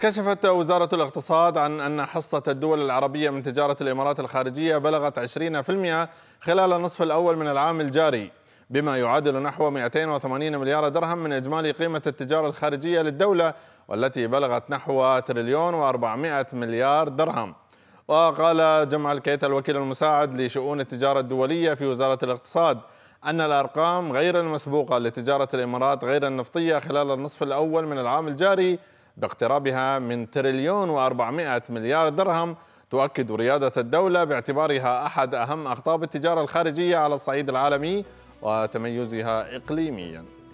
كشفت وزارة الاقتصاد عن أن حصة الدول العربية من تجارة الإمارات الخارجية بلغت 20% خلال النصف الأول من العام الجاري بما يعادل نحو 280 مليار درهم من إجمالي قيمة التجارة الخارجية للدولة والتي بلغت نحو تريليون و400 مليار درهم وقال جمع الكيت الوكيل المساعد لشؤون التجارة الدولية في وزارة الاقتصاد أن الأرقام غير المسبوقة لتجارة الإمارات غير النفطية خلال النصف الأول من العام الجاري باقترابها من تريليون و400 مليار درهم تؤكد ريادة الدولة باعتبارها أحد أهم اقطاب التجارة الخارجية على الصعيد العالمي وتميزها إقليمياً